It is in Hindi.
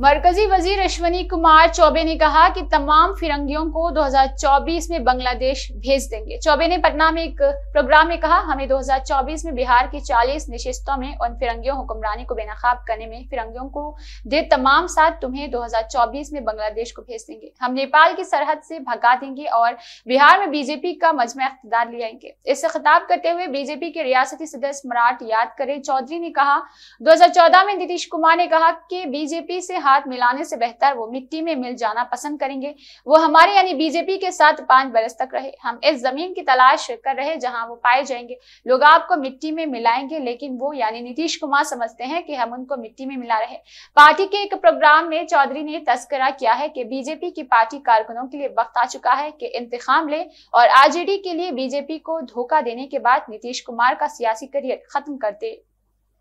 मरकजी वजीर अश्वनी कुमार चौबे ने कहा कि तमाम फिरंगियों को 2024 में बांग्लादेश भेज देंगे चौबे ने पटना में एक प्रोग्राम में कहा हमें 2024 में बिहार की 40 नशिस्तों में उन फिरंगियों हुक्मरानी को बेनकाब करने में फिरंगियों को दे तमाम साथ तुम्हें 2024 में बांग्लादेश को भेज देंगे हम नेपाल की सरहद से भगा देंगे और बिहार में बीजेपी का मजमा अख्तदार ले आएंगे इससे खिताब करते हुए बीजेपी के रियासती सदस्य मराठ याद करें चौधरी ने कहा दो में नीतीश कुमार ने कहा कि बीजेपी से हाथ मिलाने से बेहतर वो मिट्टी में मिल जाना पसंद करेंगे वो हमारे यानी बीजेपी के साथ पांच बरस तक रहे हम इस जमीन की तलाश कर रहे जहां वो पाए जाएंगे लोग आपको मिट्टी में मिलाएंगे लेकिन वो यानी नीतीश कुमार समझते हैं कि हम उनको मिट्टी में मिला रहे पार्टी के एक प्रोग्राम में चौधरी ने तस्करा किया है कि बीजेपी की पार्टी कारकुनों के लिए वक्त आ चुका है कि इंतकाम ले और आरजेडी के लिए बीजेपी को धोखा देने के बाद नीतीश कुमार का सियासी करियर खत्म कर दे